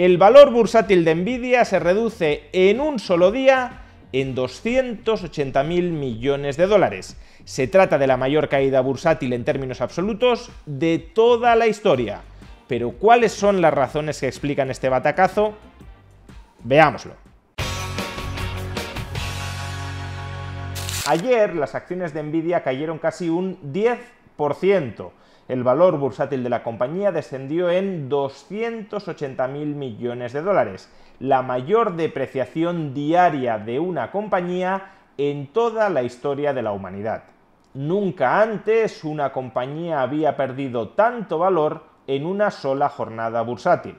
el valor bursátil de Nvidia se reduce en un solo día en 280.000 millones de dólares. Se trata de la mayor caída bursátil en términos absolutos de toda la historia. Pero ¿cuáles son las razones que explican este batacazo? Veámoslo. Ayer las acciones de Nvidia cayeron casi un 10% el valor bursátil de la compañía descendió en 280.000 millones de dólares, la mayor depreciación diaria de una compañía en toda la historia de la humanidad. Nunca antes una compañía había perdido tanto valor en una sola jornada bursátil.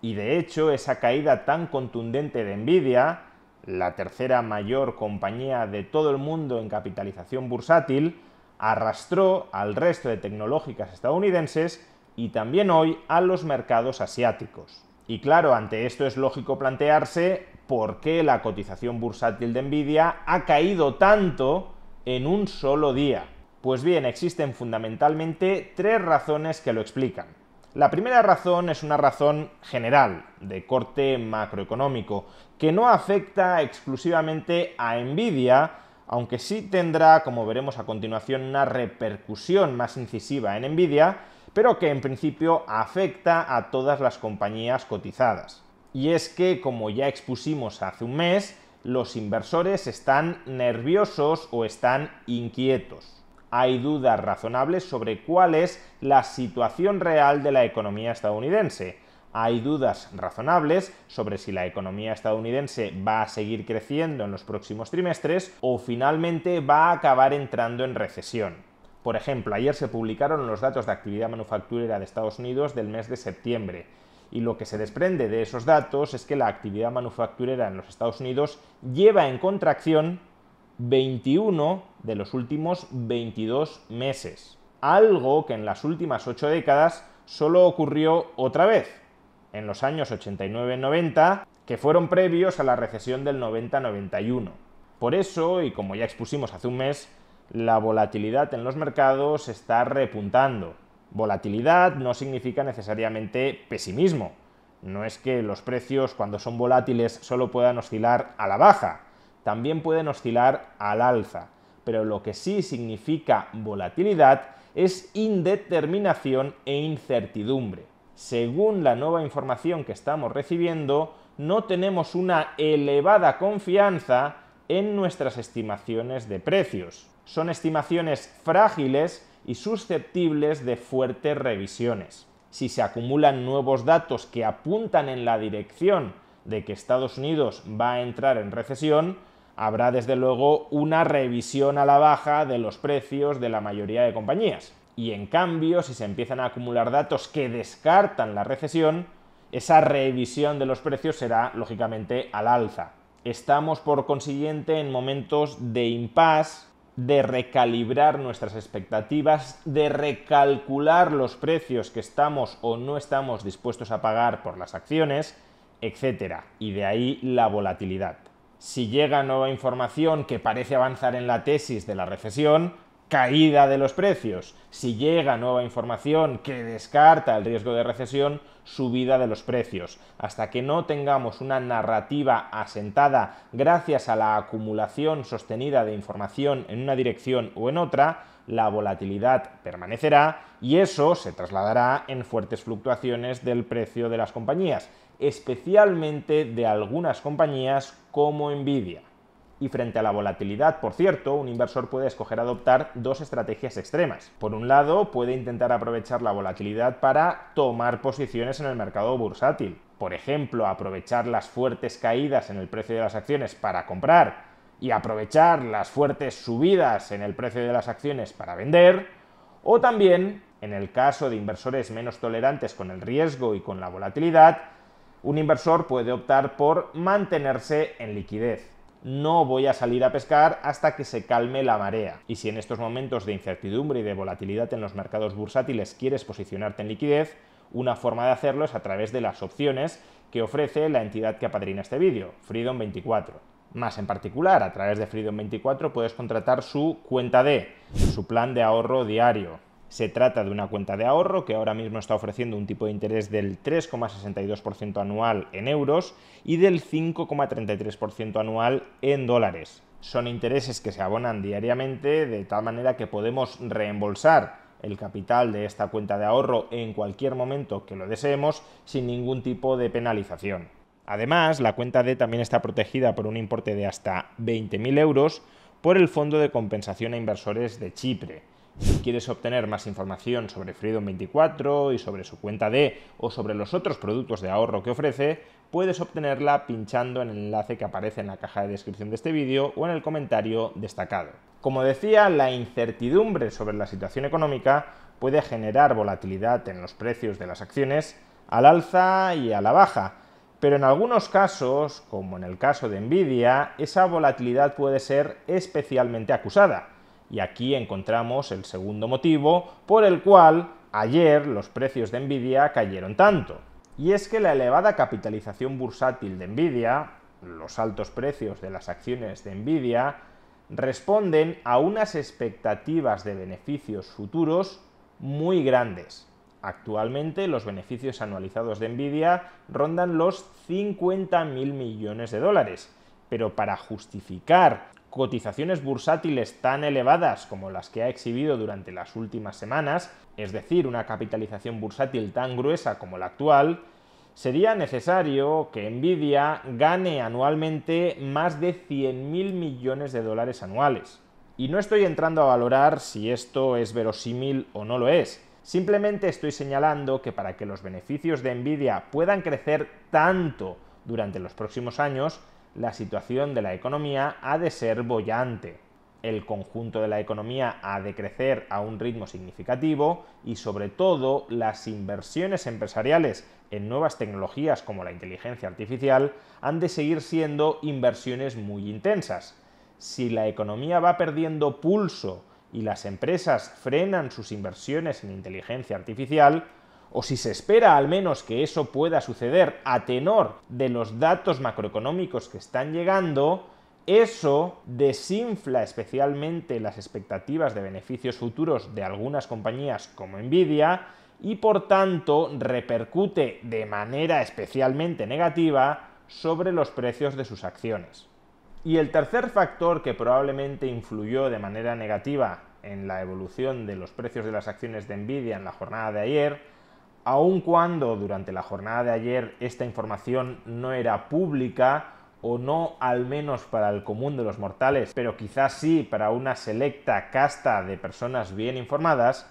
Y de hecho, esa caída tan contundente de Nvidia, la tercera mayor compañía de todo el mundo en capitalización bursátil, arrastró al resto de tecnológicas estadounidenses y también hoy a los mercados asiáticos. Y claro, ante esto es lógico plantearse por qué la cotización bursátil de Nvidia ha caído tanto en un solo día. Pues bien, existen fundamentalmente tres razones que lo explican. La primera razón es una razón general, de corte macroeconómico, que no afecta exclusivamente a Nvidia, aunque sí tendrá, como veremos a continuación, una repercusión más incisiva en Nvidia, pero que en principio afecta a todas las compañías cotizadas. Y es que, como ya expusimos hace un mes, los inversores están nerviosos o están inquietos. Hay dudas razonables sobre cuál es la situación real de la economía estadounidense hay dudas razonables sobre si la economía estadounidense va a seguir creciendo en los próximos trimestres o finalmente va a acabar entrando en recesión. Por ejemplo, ayer se publicaron los datos de actividad manufacturera de Estados Unidos del mes de septiembre y lo que se desprende de esos datos es que la actividad manufacturera en los Estados Unidos lleva en contracción 21 de los últimos 22 meses, algo que en las últimas 8 décadas solo ocurrió otra vez, en los años 89-90 que fueron previos a la recesión del 90-91. Por eso, y como ya expusimos hace un mes, la volatilidad en los mercados está repuntando. Volatilidad no significa necesariamente pesimismo. No es que los precios cuando son volátiles solo puedan oscilar a la baja, también pueden oscilar al alza. Pero lo que sí significa volatilidad es indeterminación e incertidumbre según la nueva información que estamos recibiendo, no tenemos una elevada confianza en nuestras estimaciones de precios. Son estimaciones frágiles y susceptibles de fuertes revisiones. Si se acumulan nuevos datos que apuntan en la dirección de que Estados Unidos va a entrar en recesión, habrá desde luego una revisión a la baja de los precios de la mayoría de compañías. Y en cambio, si se empiezan a acumular datos que descartan la recesión, esa revisión de los precios será, lógicamente, al alza. Estamos, por consiguiente, en momentos de impasse, de recalibrar nuestras expectativas, de recalcular los precios que estamos o no estamos dispuestos a pagar por las acciones, etc. Y de ahí la volatilidad. Si llega nueva información que parece avanzar en la tesis de la recesión, caída de los precios. Si llega nueva información que descarta el riesgo de recesión, subida de los precios. Hasta que no tengamos una narrativa asentada gracias a la acumulación sostenida de información en una dirección o en otra, la volatilidad permanecerá y eso se trasladará en fuertes fluctuaciones del precio de las compañías, especialmente de algunas compañías como Nvidia. Y frente a la volatilidad, por cierto, un inversor puede escoger adoptar dos estrategias extremas. Por un lado, puede intentar aprovechar la volatilidad para tomar posiciones en el mercado bursátil. Por ejemplo, aprovechar las fuertes caídas en el precio de las acciones para comprar y aprovechar las fuertes subidas en el precio de las acciones para vender. O también, en el caso de inversores menos tolerantes con el riesgo y con la volatilidad, un inversor puede optar por mantenerse en liquidez no voy a salir a pescar hasta que se calme la marea. Y si en estos momentos de incertidumbre y de volatilidad en los mercados bursátiles quieres posicionarte en liquidez, una forma de hacerlo es a través de las opciones que ofrece la entidad que apadrina este vídeo, Freedom 24. Más en particular, a través de Freedom24 puedes contratar su cuenta D, su plan de ahorro diario. Se trata de una cuenta de ahorro que ahora mismo está ofreciendo un tipo de interés del 3,62% anual en euros y del 5,33% anual en dólares. Son intereses que se abonan diariamente de tal manera que podemos reembolsar el capital de esta cuenta de ahorro en cualquier momento que lo deseemos sin ningún tipo de penalización. Además, la cuenta D también está protegida por un importe de hasta 20.000 euros por el Fondo de Compensación a Inversores de Chipre, si quieres obtener más información sobre Freedom 24 y sobre su cuenta D o sobre los otros productos de ahorro que ofrece, puedes obtenerla pinchando en el enlace que aparece en la caja de descripción de este vídeo o en el comentario destacado. Como decía, la incertidumbre sobre la situación económica puede generar volatilidad en los precios de las acciones al alza y a la baja, pero en algunos casos, como en el caso de Nvidia, esa volatilidad puede ser especialmente acusada y aquí encontramos el segundo motivo por el cual ayer los precios de Nvidia cayeron tanto. Y es que la elevada capitalización bursátil de Nvidia, los altos precios de las acciones de Nvidia, responden a unas expectativas de beneficios futuros muy grandes. Actualmente los beneficios anualizados de Nvidia rondan los mil millones de dólares, pero para justificar cotizaciones bursátiles tan elevadas como las que ha exhibido durante las últimas semanas, es decir, una capitalización bursátil tan gruesa como la actual, sería necesario que Nvidia gane anualmente más de 100.000 millones de dólares anuales. Y no estoy entrando a valorar si esto es verosímil o no lo es. Simplemente estoy señalando que para que los beneficios de Nvidia puedan crecer tanto durante los próximos años, la situación de la economía ha de ser bollante. El conjunto de la economía ha de crecer a un ritmo significativo y sobre todo las inversiones empresariales en nuevas tecnologías como la inteligencia artificial han de seguir siendo inversiones muy intensas. Si la economía va perdiendo pulso y las empresas frenan sus inversiones en inteligencia artificial, o si se espera al menos que eso pueda suceder a tenor de los datos macroeconómicos que están llegando, eso desinfla especialmente las expectativas de beneficios futuros de algunas compañías como Nvidia y por tanto repercute de manera especialmente negativa sobre los precios de sus acciones. Y el tercer factor que probablemente influyó de manera negativa en la evolución de los precios de las acciones de Nvidia en la jornada de ayer aun cuando durante la jornada de ayer esta información no era pública, o no al menos para el común de los mortales, pero quizás sí para una selecta casta de personas bien informadas,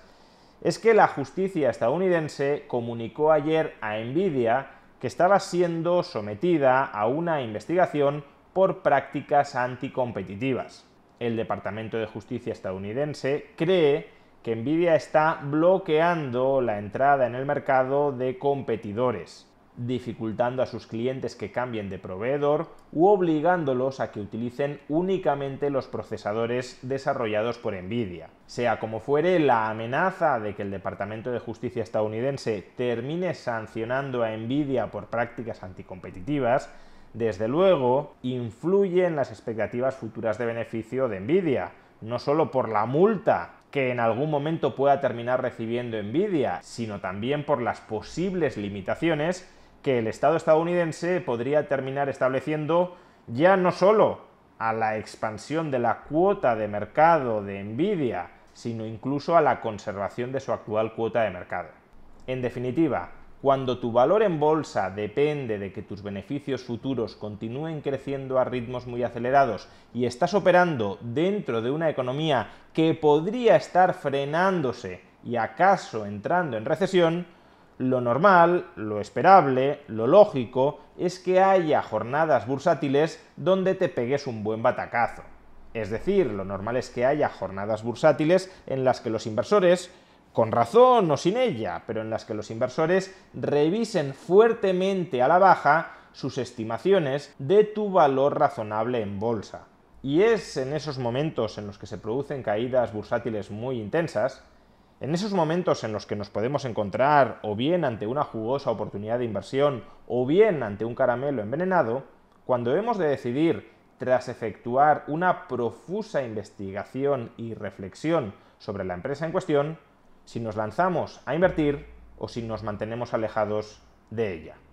es que la justicia estadounidense comunicó ayer a Nvidia que estaba siendo sometida a una investigación por prácticas anticompetitivas. El Departamento de Justicia estadounidense cree que Nvidia está bloqueando la entrada en el mercado de competidores, dificultando a sus clientes que cambien de proveedor u obligándolos a que utilicen únicamente los procesadores desarrollados por Nvidia. Sea como fuere, la amenaza de que el Departamento de Justicia estadounidense termine sancionando a Nvidia por prácticas anticompetitivas desde luego, influye en las expectativas futuras de beneficio de Nvidia, no solo por la multa que en algún momento pueda terminar recibiendo envidia, sino también por las posibles limitaciones que el Estado estadounidense podría terminar estableciendo ya no solo a la expansión de la cuota de mercado de Nvidia, sino incluso a la conservación de su actual cuota de mercado. En definitiva, cuando tu valor en bolsa depende de que tus beneficios futuros continúen creciendo a ritmos muy acelerados y estás operando dentro de una economía que podría estar frenándose y acaso entrando en recesión, lo normal, lo esperable, lo lógico es que haya jornadas bursátiles donde te pegues un buen batacazo. Es decir, lo normal es que haya jornadas bursátiles en las que los inversores con razón o sin ella, pero en las que los inversores revisen fuertemente a la baja sus estimaciones de tu valor razonable en bolsa. Y es en esos momentos en los que se producen caídas bursátiles muy intensas, en esos momentos en los que nos podemos encontrar o bien ante una jugosa oportunidad de inversión o bien ante un caramelo envenenado, cuando hemos de decidir tras efectuar una profusa investigación y reflexión sobre la empresa en cuestión, si nos lanzamos a invertir o si nos mantenemos alejados de ella.